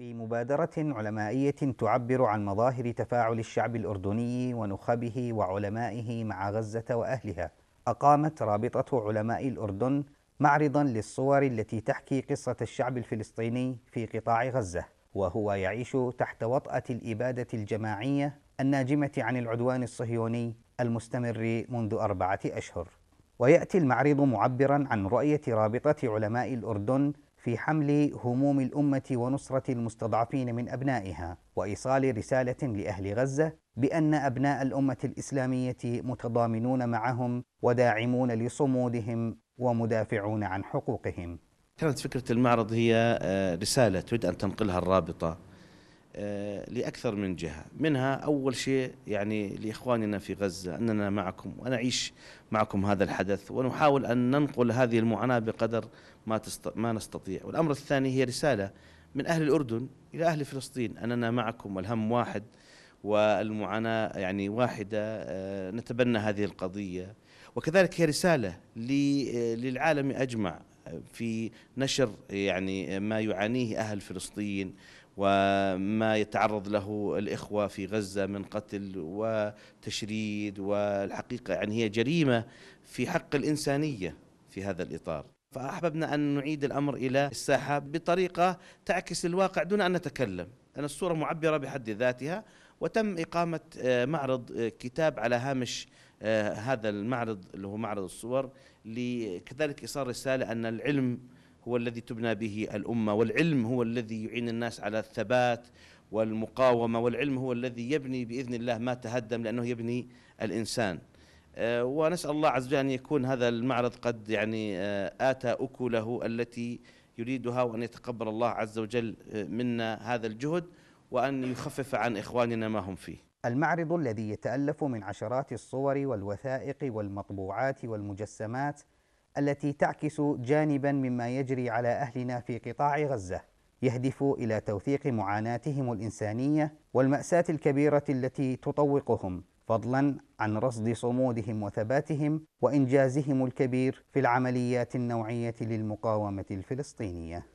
في مبادرة علمائية تعبر عن مظاهر تفاعل الشعب الأردني ونخبه وعلمائه مع غزة وأهلها، أقامت رابطة علماء الأردن معرضا للصور التي تحكي قصة الشعب الفلسطيني في قطاع غزة، وهو يعيش تحت وطأة الإبادة الجماعية الناجمة عن العدوان الصهيوني المستمر منذ أربعة أشهر. ويأتي المعرض معبرا عن رؤية رابطة علماء الأردن في حمل هموم الامه ونصره المستضعفين من ابنائها وايصال رساله لاهل غزه بان ابناء الامه الاسلاميه متضامنون معهم وداعمون لصمودهم ومدافعون عن حقوقهم. كانت فكره المعرض هي آه، رساله تريد ان تنقلها الرابطه آه، لأكثر من جهة منها أول شيء يعني لإخواننا في غزة أننا معكم ونعيش معكم هذا الحدث ونحاول أن ننقل هذه المعاناة بقدر ما, تست... ما نستطيع والأمر الثاني هي رسالة من أهل الأردن إلى أهل فلسطين أننا معكم والهم واحد والمعاناة يعني واحدة آه، نتبنى هذه القضية وكذلك هي رسالة للعالم أجمع في نشر يعني ما يعانيه أهل فلسطين وما يتعرض له الإخوة في غزة من قتل وتشريد والحقيقة يعني هي جريمة في حق الإنسانية في هذا الإطار فأحببنا أن نعيد الأمر إلى الساحة بطريقة تعكس الواقع دون أن نتكلم أن الصورة معبرة بحد ذاتها وتم إقامة آه، معرض آه، كتاب على هامش آه، هذا المعرض اللي هو معرض الصور لكذلك إيصال رسالة أن العلم هو الذي تبنى به الأمة والعلم هو الذي يعين الناس على الثبات والمقاومة والعلم هو الذي يبني بإذن الله ما تهدم لأنه يبني الإنسان ونسأل الله عز وجل أن يكون هذا المعرض قد يعني آتى أكله التي يريدها وأن يتقبل الله عز وجل منا هذا الجهد وأن يخفف عن إخواننا ما هم فيه المعرض الذي يتألف من عشرات الصور والوثائق والمطبوعات والمجسمات التي تعكس جانبا مما يجري على أهلنا في قطاع غزة يهدف إلى توثيق معاناتهم الإنسانية والمأساة الكبيرة التي تطوقهم فضلا عن رصد صمودهم وثباتهم وانجازهم الكبير في العمليات النوعيه للمقاومه الفلسطينيه